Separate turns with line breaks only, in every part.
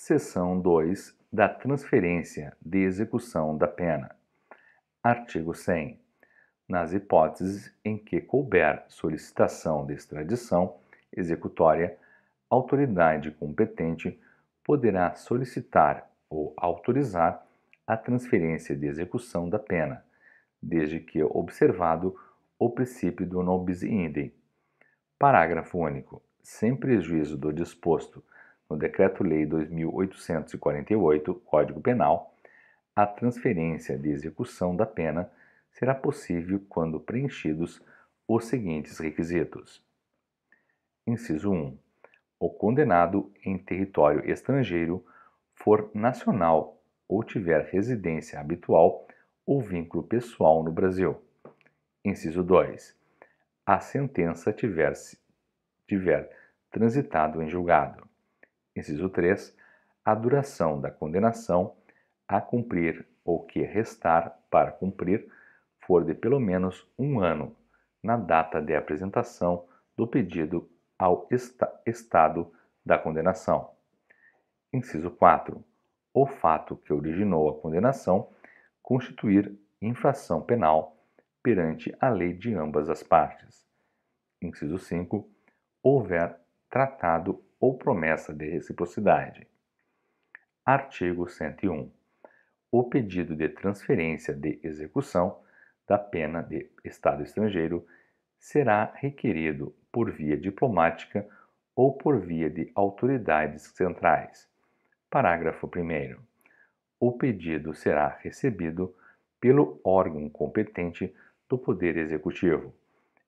Seção 2 da transferência de execução da pena. Artigo 100. Nas hipóteses em que couber solicitação de extradição executória, a autoridade competente poderá solicitar ou autorizar a transferência de execução da pena, desde que observado o princípio do nobis idem. Parágrafo único. Sem prejuízo do disposto no Decreto-Lei 2848, Código Penal, a transferência de execução da pena será possível quando preenchidos os seguintes requisitos: Inciso 1. O condenado em território estrangeiro for nacional ou tiver residência habitual ou vínculo pessoal no Brasil. Inciso 2. A sentença tiver, tiver transitado em julgado. Inciso 3. A duração da condenação a cumprir ou que restar para cumprir for de pelo menos um ano na data de apresentação do pedido ao Estado da condenação. Inciso 4. O fato que originou a condenação constituir infração penal perante a lei de ambas as partes. Inciso 5. Houver tratado ou promessa de reciprocidade. Artigo 101. O pedido de transferência de execução da pena de Estado estrangeiro será requerido por via diplomática ou por via de autoridades centrais. Parágrafo 1. O pedido será recebido pelo órgão competente do Poder Executivo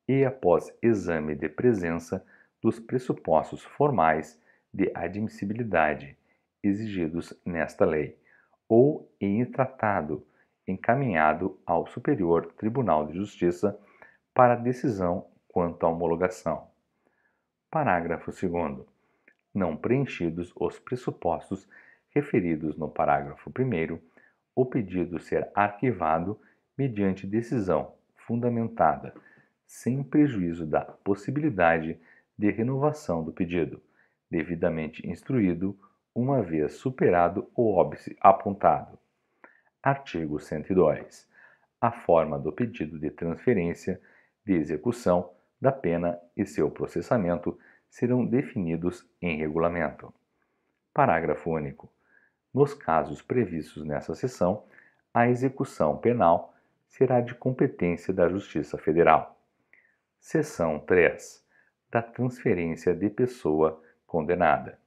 e, após exame de presença, dos pressupostos formais de admissibilidade exigidos nesta lei, ou em tratado encaminhado ao Superior Tribunal de Justiça para decisão quanto à homologação. Parágrafo 2. Não preenchidos os pressupostos referidos no parágrafo 1, o pedido será arquivado mediante decisão fundamentada, sem prejuízo da possibilidade de renovação do pedido, devidamente instruído, uma vez superado o óbice apontado. Artigo 102. A forma do pedido de transferência de execução da pena e seu processamento serão definidos em regulamento. Parágrafo único. Nos casos previstos nessa seção, a execução penal será de competência da Justiça Federal. Seção 3 da transferência de pessoa condenada.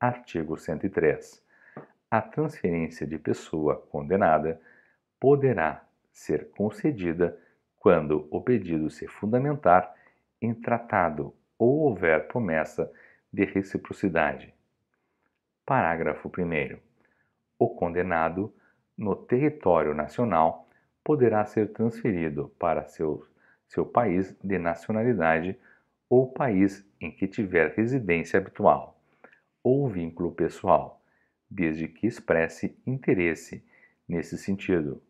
Artigo 103. A transferência de pessoa condenada poderá ser concedida quando o pedido se fundamentar em tratado ou houver promessa de reciprocidade. Parágrafo 1. O condenado, no território nacional, poderá ser transferido para seu, seu país de nacionalidade ou país em que tiver residência habitual, ou vínculo pessoal, desde que expresse interesse nesse sentido,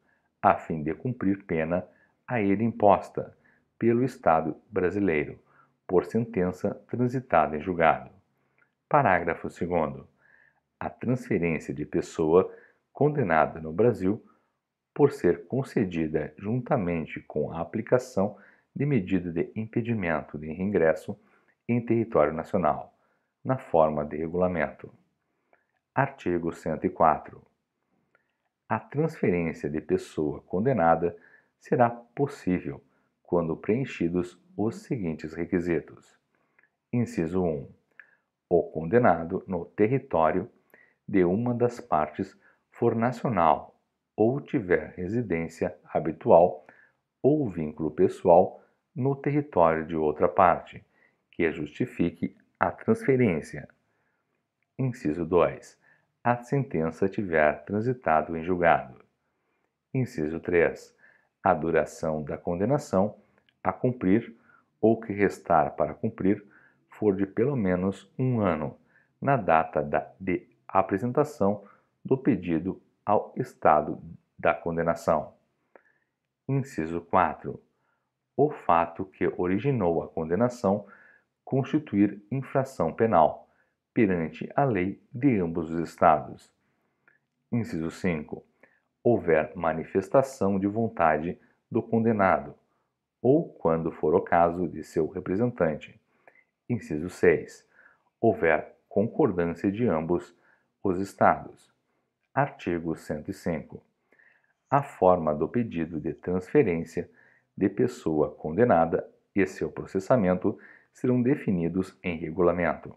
a fim de cumprir pena a ele imposta pelo Estado brasileiro, por sentença transitada em julgado. Parágrafo 2. A transferência de pessoa condenada no Brasil, por ser concedida juntamente com a aplicação de medida de impedimento de reingresso em território nacional, na forma de regulamento. Artigo 104. A transferência de pessoa condenada será possível quando preenchidos os seguintes requisitos: Inciso 1. O condenado no território de uma das partes for nacional ou tiver residência habitual ou vínculo pessoal no território de outra parte, que justifique a transferência. Inciso 2. A sentença tiver transitado em julgado. Inciso 3. A duração da condenação a cumprir ou que restar para cumprir for de pelo menos um ano, na data da, de apresentação do pedido ao Estado da condenação. Inciso 4. O fato que originou a condenação constituir infração penal, perante a lei de ambos os Estados. Inciso 5. Houver manifestação de vontade do condenado, ou quando for o caso de seu representante. Inciso 6. Houver concordância de ambos os Estados. Artigo 105 a forma do pedido de transferência de pessoa condenada e seu processamento serão definidos em regulamento.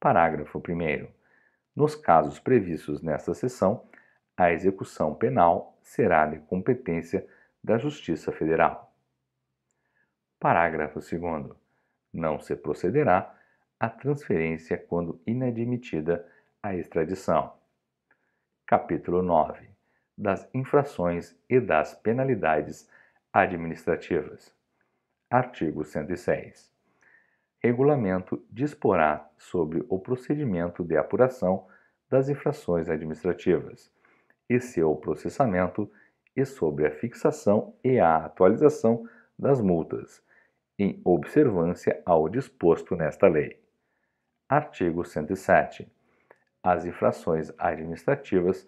Parágrafo 1. Nos casos previstos nesta seção, a execução penal será de competência da Justiça Federal. Parágrafo 2. Não se procederá à transferência quando inadmitida a extradição. Capítulo 9 das infrações e das penalidades administrativas. Artigo 106. Regulamento disporá sobre o procedimento de apuração das infrações administrativas e seu processamento e sobre a fixação e a atualização das multas, em observância ao disposto nesta lei. Artigo 107. As infrações administrativas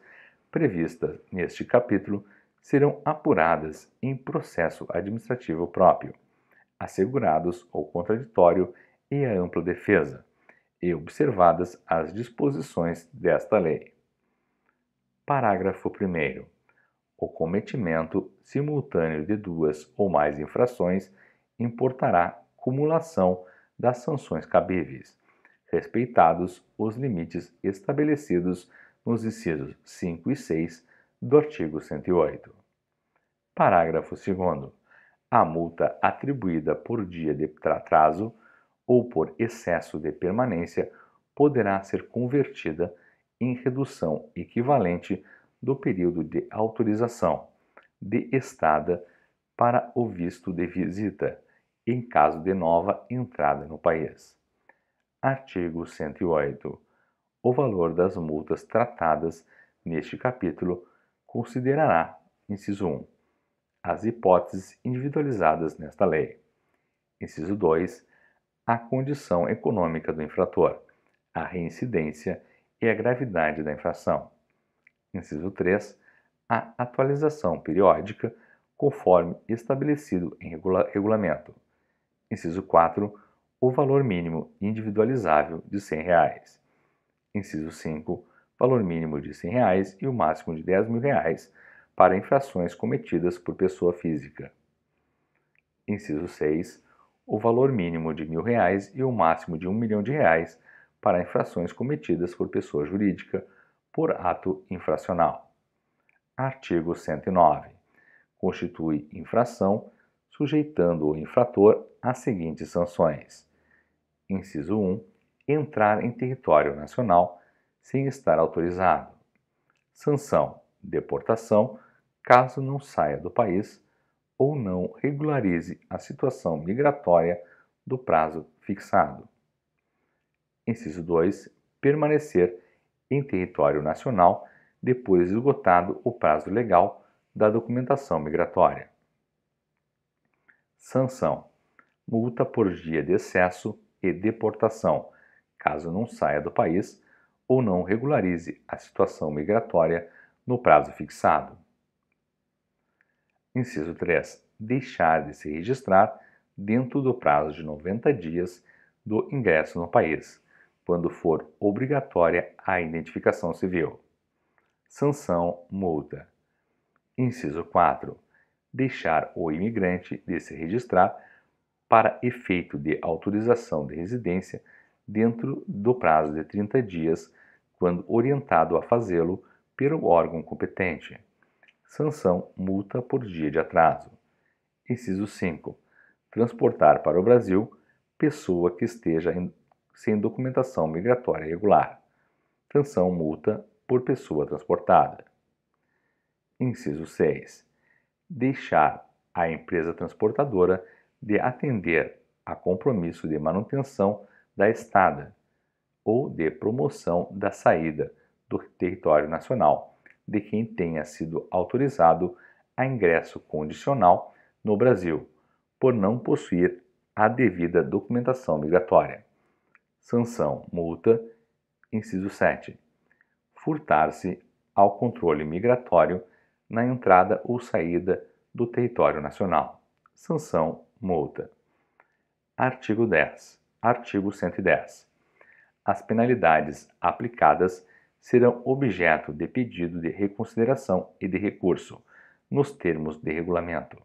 prevista neste capítulo serão apuradas em processo administrativo próprio, assegurados o contraditório e a ampla defesa, e observadas as disposições desta lei. Parágrafo 1. O cometimento simultâneo de duas ou mais infrações importará cumulação das sanções cabíveis, respeitados os limites estabelecidos nos incisos 5 e 6 do artigo 108. Parágrafo 2. A multa atribuída por dia de atraso ou por excesso de permanência poderá ser convertida em redução equivalente do período de autorização de estada para o visto de visita, em caso de nova entrada no país. Artigo 108 o valor das multas tratadas neste capítulo considerará, inciso 1, as hipóteses individualizadas nesta lei. Inciso 2, a condição econômica do infrator, a reincidência e a gravidade da infração. Inciso 3, a atualização periódica conforme estabelecido em regula regulamento. Inciso 4, o valor mínimo individualizável de R$ 100. Reais. Inciso 5. Valor mínimo de R$ 100,00 e o máximo de R$ 10.000,00 para infrações cometidas por pessoa física. Inciso 6. O valor mínimo de R$ 1.000,00 e o máximo de R$ 1 milhão de reais para infrações cometidas por pessoa jurídica por ato infracional. Artigo 109. Constitui infração sujeitando o infrator às seguintes sanções. Inciso 1 entrar em território nacional sem estar autorizado. Sanção, deportação, caso não saia do país ou não regularize a situação migratória do prazo fixado. Inciso 2. Permanecer em território nacional depois esgotado o prazo legal da documentação migratória. Sanção: multa por dia de excesso e deportação, caso não saia do país ou não regularize a situação migratória no prazo fixado. Inciso 3. Deixar de se registrar dentro do prazo de 90 dias do ingresso no país, quando for obrigatória a identificação civil. Sanção multa. Inciso 4. Deixar o imigrante de se registrar para efeito de autorização de residência dentro do prazo de 30 dias, quando orientado a fazê-lo pelo órgão competente. Sanção multa por dia de atraso. Inciso 5. Transportar para o Brasil pessoa que esteja em, sem documentação migratória regular. Sanção multa por pessoa transportada. Inciso 6. Deixar a empresa transportadora de atender a compromisso de manutenção da estada ou de promoção da saída do território nacional de quem tenha sido autorizado a ingresso condicional no Brasil por não possuir a devida documentação migratória. Sanção, multa, inciso 7. Furtar-se ao controle migratório na entrada ou saída do território nacional. Sanção, multa. Artigo 10. Artigo 110. As penalidades aplicadas serão objeto de pedido de reconsideração e de recurso, nos termos de regulamento.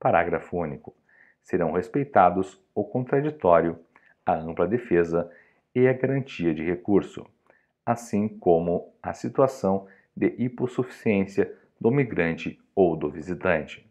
Parágrafo único. Serão respeitados o contraditório, a ampla defesa e a garantia de recurso, assim como a situação de hipossuficiência do migrante ou do visitante.